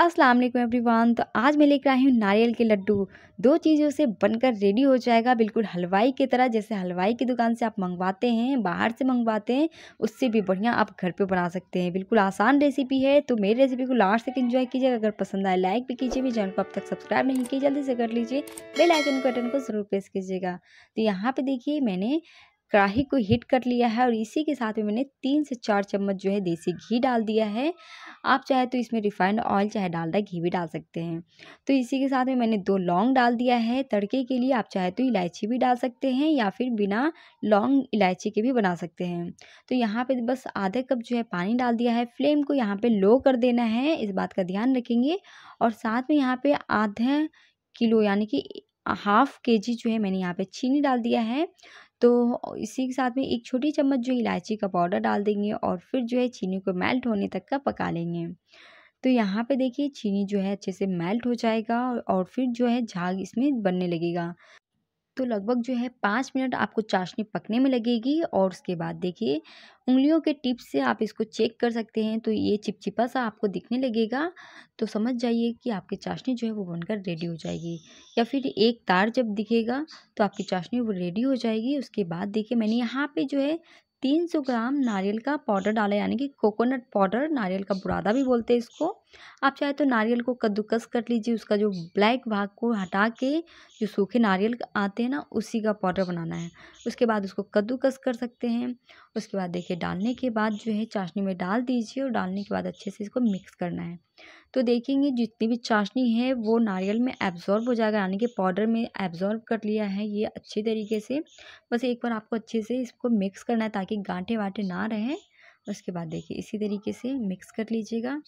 अस्सलाम वालेकुम एवरीवन तो आज मैं लेकर आई हूँ नारियल के लड्डू दो चीज़ों से बनकर रेडी हो जाएगा बिल्कुल हलवाई की तरह जैसे हलवाई की दुकान से आप मंगवाते हैं बाहर से मंगवाते हैं उससे भी बढ़िया आप घर पे बना सकते हैं बिल्कुल आसान रेसिपी है तो मेरी रेसिपी को लास्ट तक इन्जॉय कीजिएगा अगर पसंद आए लाइक भी कीजिए भी चैनल को अब तक सब्सक्राइब नहीं किया जल्दी से कर लीजिए बेलाइकन बटन को ज़रूर प्रेस कीजिएगा तो यहाँ पर देखिए मैंने कढ़ाही को हीट कर लिया है और इसी के साथ में मैंने तीन से चार चम्मच जो है देसी घी डाल दिया है आप चाहे तो इसमें रिफाइंड ऑयल चाहे डालडा घी भी डाल सकते हैं तो इसी के साथ में मैंने दो लौंग डाल दिया है तड़के के लिए आप चाहे तो इलायची भी डाल सकते हैं या फिर बिना लौंग इलायची के भी बना सकते हैं तो यहाँ पर बस आधा कप जो है पानी डाल दिया है फ्लेम को यहाँ पर लो कर देना है इस बात का ध्यान रखेंगे और साथ में यहाँ पर आधा किलो यानी कि हाफ के जी जो है मैंने यहाँ पे चीनी डाल दिया है तो इसी के साथ में एक छोटी चम्मच जो इलायची का पाउडर डाल देंगे और फिर जो है चीनी को मेल्ट होने तक का पका लेंगे तो यहाँ पे देखिए चीनी जो है अच्छे से मेल्ट हो जाएगा और फिर जो है झाग इसमें बनने लगेगा तो लगभग जो है पाँच मिनट आपको चाशनी पकने में लगेगी और उसके बाद देखिए उंगलियों के टिप से आप इसको चेक कर सकते हैं तो ये चिपचिपा सा आपको दिखने लगेगा तो समझ जाइए कि आपकी चाशनी जो है वो बनकर रेडी हो जाएगी या फिर एक तार जब दिखेगा तो आपकी चाशनी वो रेडी हो जाएगी उसके बाद देखिए मैंने यहाँ पर जो है तीन सौ ग्राम नारियल का पाउडर डाला यानी कि कोकोनट पाउडर नारियल का बुरादा भी बोलते हैं इसको आप चाहे तो नारियल को कद्दूकस कर लीजिए उसका जो ब्लैक भाग को हटा के जो सूखे नारियल आते हैं ना उसी का पाउडर बनाना है उसके बाद उसको कद्दूकस कर सकते हैं उसके बाद देखिए डालने के बाद जो है चाशनी में डाल दीजिए और डालने के बाद अच्छे से इसको मिक्स करना है तो देखेंगे जितनी भी चाशनी है वो नारियल में एब्जॉर्ब हो जाएगा यानी कि पाउडर में एब्जॉर्ब कर लिया है ये अच्छे तरीके से बस एक बार आपको अच्छे से इसको मिक्स करना है ताकि गांठे वाँटे ना रहें उसके बाद देखिए इसी तरीके से मिक्स कर लीजिएगा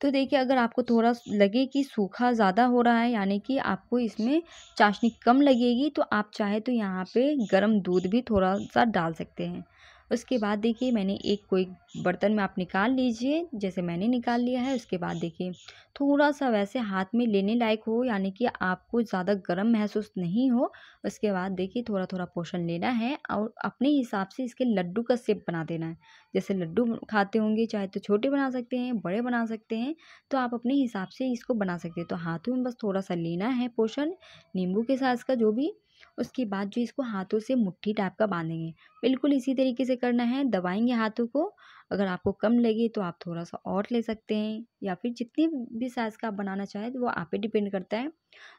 तो देखिए अगर आपको थोड़ा लगे कि सूखा ज़्यादा हो रहा है यानी कि आपको इसमें चाशनी कम लगेगी तो आप चाहे तो यहाँ पे गरम दूध भी थोड़ा सा डाल सकते हैं उसके बाद देखिए मैंने एक कोई बर्तन में आप निकाल लीजिए जैसे मैंने निकाल लिया है उसके बाद देखिए थोड़ा सा वैसे हाथ में लेने लायक हो यानी कि आपको ज़्यादा गर्म महसूस नहीं हो उसके बाद देखिए थोड़ा थोड़ा पोषण लेना है और अपने हिसाब से इसके लड्डू का सेप बना देना है जैसे लड्डू खाते होंगे चाहे तो छोटे बना सकते हैं बड़े बना सकते हैं तो आप अपने हिसाब से इसको बना सकते हैं तो हाथों में बस थोड़ा सा लेना है पोषण नींबू के साथ इसका जो भी उसके बाद जो इसको हाथों से मुट्ठी टाइप का बांधेंगे बिल्कुल इसी तरीके से करना है दबाएंगे हाथों को अगर आपको कम लगे तो आप थोड़ा सा और ले सकते हैं या फिर जितने भी साइज़ का आप बनाना चाहें तो वो आप पे डिपेंड करता है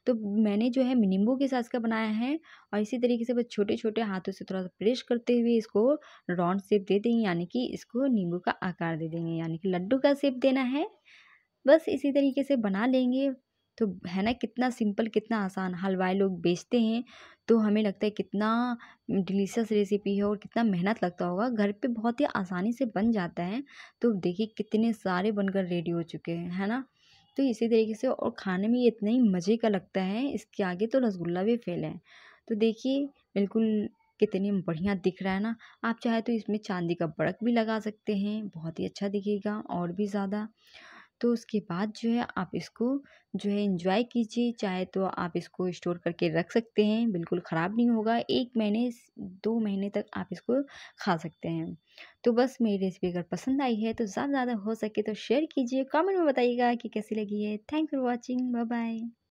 तो मैंने जो है नींबू के साइज़ का बनाया है और इसी तरीके से बस छोटे छोटे हाथों से थोड़ा सा प्रेस करते हुए इसको राउंड शेप दे देंगे यानी कि इसको नींबू का आकार दे देंगे यानी कि लड्डू का शेप देना है बस इसी तरीके से बना लेंगे तो है ना कितना सिंपल कितना आसान हलवाई लोग बेचते हैं तो हमें लगता है कितना डिलीशियस रेसिपी है और कितना मेहनत लगता होगा घर पे बहुत ही आसानी से बन जाता है तो देखिए कितने सारे बनकर रेडी हो चुके हैं है ना तो इसी तरीके से और खाने में ये इतना ही मज़े का लगता है इसके आगे तो रसगुल्ला भी फेल है तो देखिए बिल्कुल कितने बढ़िया दिख रहा है ना आप चाहे तो इसमें चांदी का बड़क भी लगा सकते हैं बहुत ही अच्छा दिखेगा और भी ज़्यादा तो उसके बाद जो है आप इसको जो है इंजॉय कीजिए चाहे तो आप इसको स्टोर करके रख सकते हैं बिल्कुल ख़राब नहीं होगा एक महीने दो महीने तक आप इसको खा सकते हैं तो बस मेरी रेसिपी अगर पसंद आई है तो ज़्यादा ज़्यादा हो सके तो शेयर कीजिए कमेंट में बताइएगा कि कैसी लगी है thank for watching bye bye